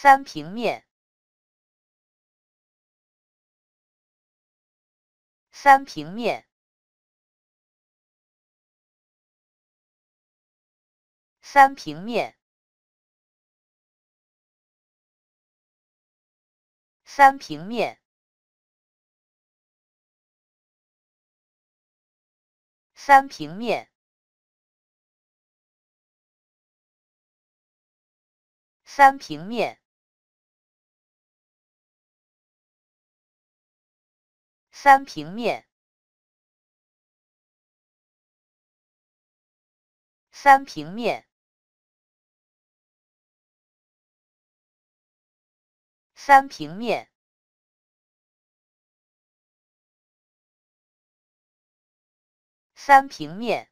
三平面，三平面，三平面，三平面，三平面，三平面。三平面，三平面，三平面，三平面。